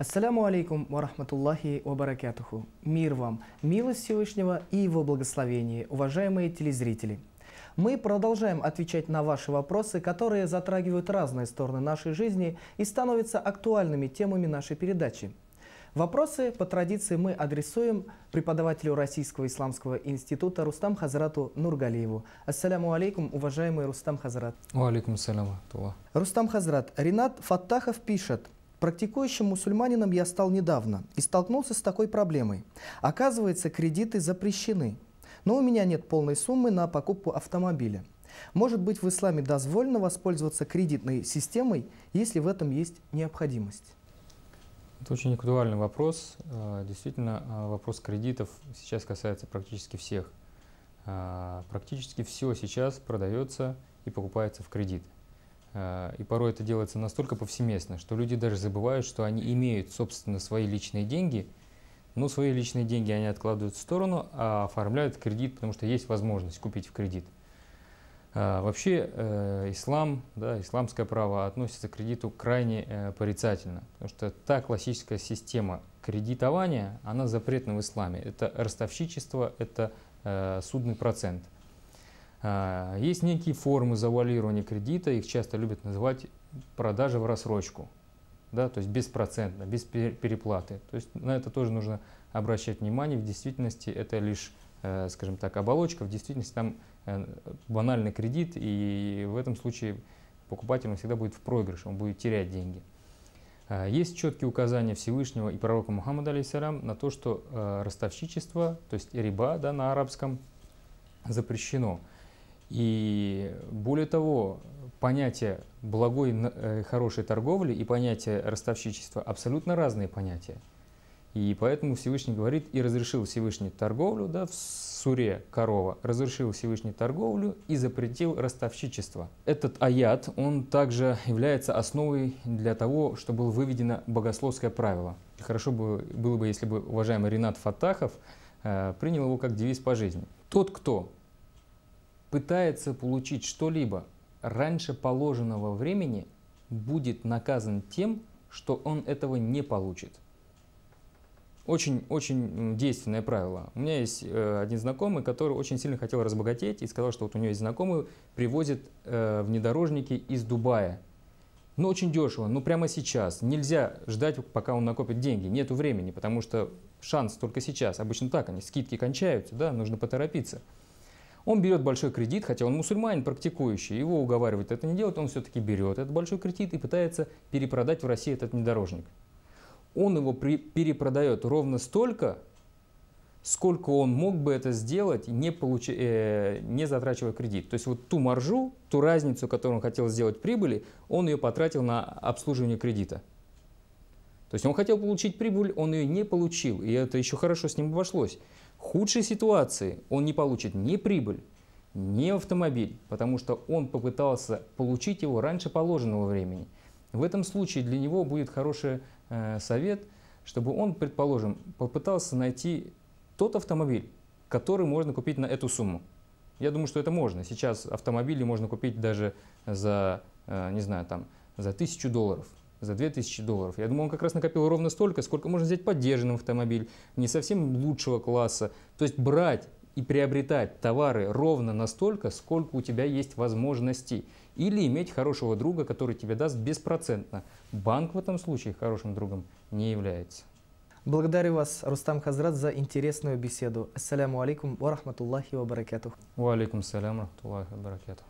Ассаляму алейкум ва рахматуллахи ва баракятуху. Мир вам, милость Всевышнего и его благословение, уважаемые телезрители. Мы продолжаем отвечать на ваши вопросы, которые затрагивают разные стороны нашей жизни и становятся актуальными темами нашей передачи. Вопросы по традиции мы адресуем преподавателю Российского исламского института Рустам Хазрату Нургалиеву. Ассаляму алейкум, уважаемый Рустам Хазрат. Алейкум салям. Рустам Хазрат, Ренат Фаттахов пишет – Практикующим мусульманином я стал недавно и столкнулся с такой проблемой. Оказывается, кредиты запрещены, но у меня нет полной суммы на покупку автомобиля. Может быть, в исламе дозволено воспользоваться кредитной системой, если в этом есть необходимость? Это очень актуальный вопрос. А, действительно, а, вопрос кредитов сейчас касается практически всех. А, практически все сейчас продается и покупается в кредит. Э, и порой это делается настолько повсеместно, что люди даже забывают, что они имеют, собственно, свои личные деньги, но ну, свои личные деньги они откладывают в сторону, а оформляют кредит, потому что есть возможность купить в кредит. Э, вообще э, ислам, да, исламское право относится к кредиту крайне порицательно, потому что та классическая система кредитования, она запретна в исламе. Это ростовщичество, это судный процент – а, есть некие формы завалирования кредита, их часто любят называть продажи в рассрочку, да, то есть беспроцентно, без переплаты. То есть на это тоже нужно обращать внимание. В действительности это лишь, э, скажем так, оболочка, в действительности там э, банальный кредит, и в этом случае покупатель он всегда будет в проигрыше, он будет терять деньги. А, есть четкие указания Всевышнего и пророка Мухаммада алейсалям на то, что э, ростовщичество, то есть риба да, на арабском, запрещено. И более того, понятие благой э, хорошей торговли и понятие ростовщичества абсолютно разные понятия. И поэтому Всевышний говорит, и разрешил Всевышний торговлю, да, в суре корова, разрешил Всевышний торговлю и запретил ростовщичество. Этот аят, он также является основой для того, что было выведено богословское правило. Хорошо бы, было бы, если бы уважаемый Ренат Фатахов э, принял его как девиз по жизни. Тот, кто пытается получить что-либо раньше положенного времени, будет наказан тем, что он этого не получит. Очень-очень действенное правило. У меня есть э, один знакомый, который очень сильно хотел разбогатеть и сказал, что вот у него есть знакомый, привозит э, внедорожники из Дубая. Но ну, очень дешево, но ну, прямо сейчас. Нельзя ждать, пока он накопит деньги. Нету времени, потому что шанс только сейчас. Обычно так они, скидки кончаются, да, нужно поторопиться. Он берет большой кредит, хотя он мусульманин практикующий, его уговаривают это не делать, он все-таки берет этот большой кредит и пытается перепродать в России этот внедорожник. Он его при, перепродает ровно столько, сколько он мог бы это сделать, не, получ... э, не затрачивая кредит. То есть вот ту маржу, ту разницу, которую он хотел сделать прибыли, он ее потратил на обслуживание кредита. То есть он хотел получить прибыль, он ее не получил, и это еще хорошо с ним обошлось худшей ситуации он не получит ни прибыль, ни автомобиль, потому что он попытался получить его раньше положенного времени. В этом случае для него будет хороший э, совет, чтобы он, предположим, попытался найти тот автомобиль, который можно купить на эту сумму. Я думаю, что это можно. Сейчас автомобили можно купить даже за, э, не знаю, там, за тысячу долларов за 2000 долларов. Я думаю, он как раз накопил ровно столько, сколько можно взять поддержанный автомобиль, не совсем лучшего класса. То есть брать и приобретать товары ровно настолько, сколько у тебя есть возможностей. Или иметь хорошего друга, который тебе даст беспроцентно. Банк в этом случае хорошим другом не является. Благодарю вас, Рустам Хазрат, за интересную беседу. Ассаляму алейкум ва рахматуллахи ва баракатух. Ва алейкум салям рахматуллахи ва баракатух.